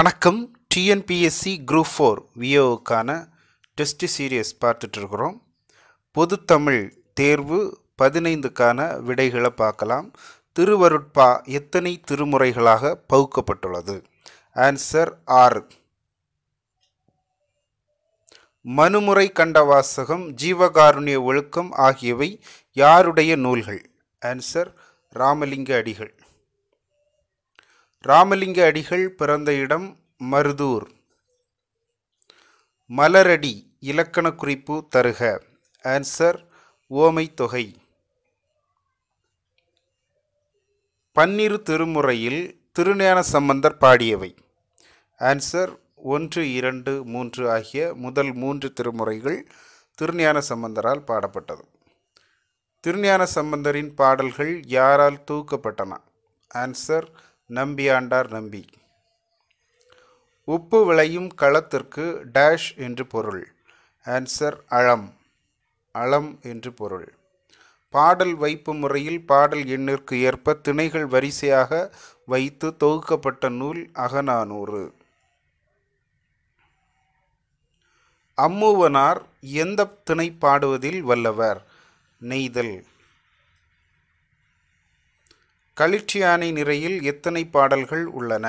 வணக்கம் TNPSC group four விஓவுக்கான test series பார்த்துட்ருக்குறோம் பொது தமிழ் தேர்வு பதினைந்துக்கான விடைகளை பார்க்கலாம் திருவருட்பா எத்தனை திருமுறைகளாக பகுக்கப்பட்டுள்ளது ஆன்சர் ஆறு மனுமுறை கண்ட வாசகம் ஜீவகாருண்ய ஒழுக்கம் ஆகியவை யாருடைய நூல்கள் ஆன்சர் ராமலிங்க அடிகள் ராமலிங்க அடிகள் பிறந்த இடம் மருதூர் மலரடி இலக்கண குறிப்பு தருக ஆன்சர் ஓமை தொகை பன்னிரு திருமுறையில் திருஞான சம்பந்தர் பாடியவை ஆன்சர் ஒன்று இரண்டு மூன்று ஆகிய முதல் மூன்று திருமுறைகள் திருஞான சம்பந்தரால் பாடப்பட்டது திருஞான சம்பந்தரின் பாடல்கள் யாரால் தூக்கப்பட்டன ஆன்சர் நம்பியாண்டார் நம்பி உப்பு விளையும் களத்திற்கு டேஷ் என்று பொருள் ஆன்சர் அழம் அளம் என்று பொருள் பாடல் வைப்பு முறையில் பாடல் எண்ணிற்கு ஏற்ப திணைகள் வரிசையாக வைத்து தொகுக்கப்பட்ட நூல் அகநானூறு அம்மூவனார் எந்த திணை பாடுவதில் வல்லவர் நெய்தல் களிற்றியானை நிறையில் எத்தனை பாடல்கள் உள்ளன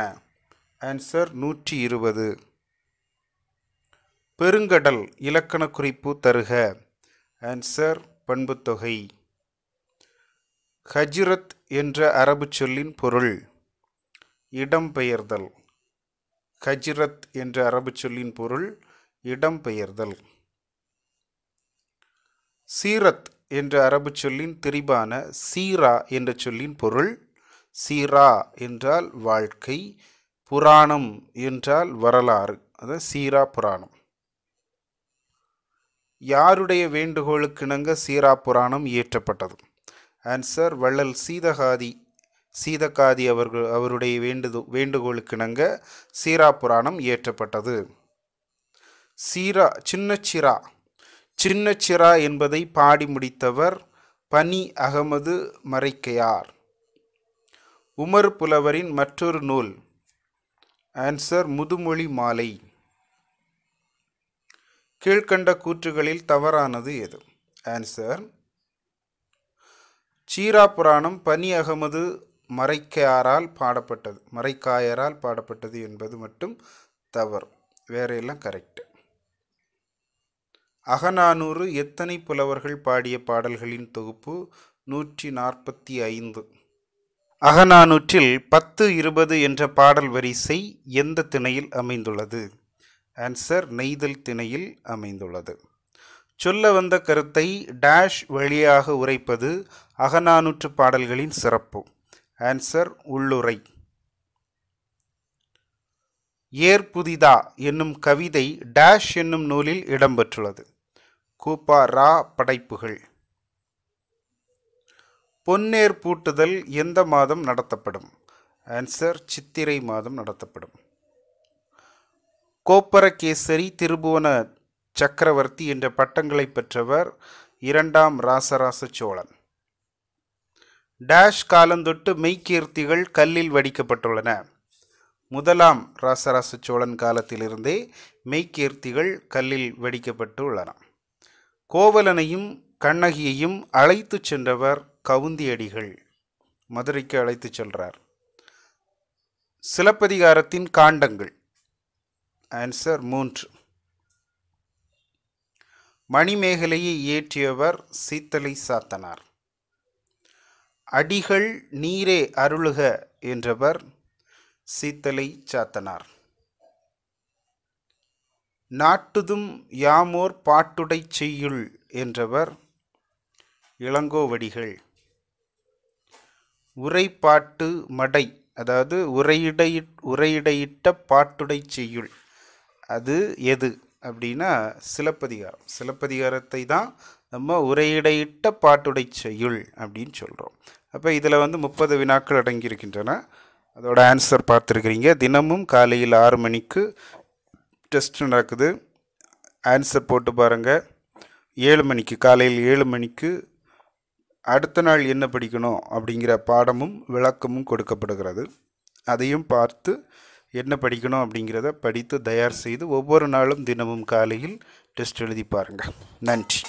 ஆன்சர் நூற்றி இருபது பெருங்கடல் இலக்கண குறிப்பு தருக ஆன்சர் பண்புத்தொகை ஹஜ்ரத் என்ற அரபு சொல்லின் பொருள் இடம்பெயர்தல் ஹஜ்ரத் என்ற அரபு சொல்லின் பொருள் இடம்பெயர்தல் சீரத் என்ற அரபு சொல்லின் திரிபான சீரா என்ற சொல்லின் பொருள் சீரா என்றால் வாழ்க்கை புராணம் என்றால் வரலாறு அதான் சீரா புராணம் யாருடைய வேண்டுகோளுக்கிணங்க சீரா புராணம் இயற்றப்பட்டது ஆன்சர் வள்ளல் சீதகாதி சீதகாதி அவர்கள் அவருடைய வேண்டுது வேண்டுகோளுக்கிணங்க சீரா புராணம் இயற்றப்பட்டது சீரா சின்ன சிரா சின்னச்சிரா என்பதை பாடி முடித்தவர் பனி அகமது மறைக்கையார் உமர் புலவரின் மற்றொரு நூல் ஆன்சர் முதுமொழி மாலை கீழ்கண்ட கூற்றுகளில் தவறானது எது ஆன்சர் சீரா புராணம் பனி அகமது மறைக்காரால் பாடப்பட்டது மறைக்காயரால் பாடப்பட்டது என்பது மட்டும் தவறு வேறையெல்லாம் கரெக்டு அகநானூறு எத்தனை புலவர்கள் பாடிய பாடல்களின் தொகுப்பு நூற்றி நாற்பத்தி ஐந்து அகநானூற்றில் பத்து இருபது என்ற பாடல் வரிசை எந்த திணையில் அமைந்துள்ளது ஆன்சர் நெய்தல் திணையில் அமைந்துள்ளது சொல்ல வந்த கருத்தை டேஷ் வழியாக உரைப்பது அகநானூற்று பாடல்களின் சிறப்பு ஆன்சர் உள்ளுரை ஏற்புதிதா என்னும் கவிதை டேஷ் என்னும் நூலில் இடம்பெற்றுள்ளது கூப்பா ரா படைப்புகள் பொன்னேர் பூட்டுதல் எந்த மாதம் நடத்தப்படும் ஆன்சர் சித்திரை மாதம் நடத்தப்படும் கோப்பரகேசரி திருபுவன சக்கரவர்த்தி என்ற பட்டங்களை பெற்றவர் இரண்டாம் ராசராச சோழன் டேஷ் காலந்தொட்டு மெய்கீர்த்திகள் கல்லில் வடிக்கப்பட்டுள்ளன முதலாம் ராசராச சோழன் காலத்திலிருந்தே மெய்கீர்த்திகள் கல்லில் வடிக்கப்பட்டு உள்ளன கோவலனையும் கண்ணகியையும் அழைத்து சென்றவர் கவுந்தியடிகள் மதுரைக்கு அழைத்து செல்றார் சிலப்பதிகாரத்தின் காண்டங்கள் ஆன்சர் மூன்று மணிமேகலையை இயற்றியவர் சீத்தலை சாத்தனார் அடிகள் நீரே அருளுக என்றவர் சீத்தலை சாத்தனார் நாட்டுதும் யாமோர் பாட்டுடைச் செய்யுள் என்றவர் இளங்கோவடிகள் உரைப்பாட்டு மடை அதாவது உரையிடை உரையிடையிட்ட பாட்டுடை செய்யுள் அது எது அப்படின்னா சிலப்பதிகாரம் சிலப்பதிகாரத்தை தான் நம்ம உரையிடையிட்ட பாட்டுடை செய்யுள் அப்படின்னு சொல்கிறோம் அப்போ இதில் வந்து முப்பது வினாக்கள் அடங்கியிருக்கின்றன அதோட ஆன்சர் பார்த்துருக்கிறீங்க தினமும் காலையில் ஆறு மணிக்கு டெஸ்ட் நடக்குது ஆன்சர் போட்டு பாருங்கள் ஏழு மணிக்கு காலையில் ஏழு மணிக்கு அடுத்த நாள் என்ன படிக்கணும் அப்படிங்கிற பாடமும் விளக்கமும் கொடுக்கப்படுகிறது அதையும் பார்த்து என்ன படிக்கணும் அப்படிங்கிறத படித்து தயார் செய்து ஒவ்வொரு நாளும் தினமும் காலையில் டெஸ்ட் எழுதி பாருங்கள் நன்றி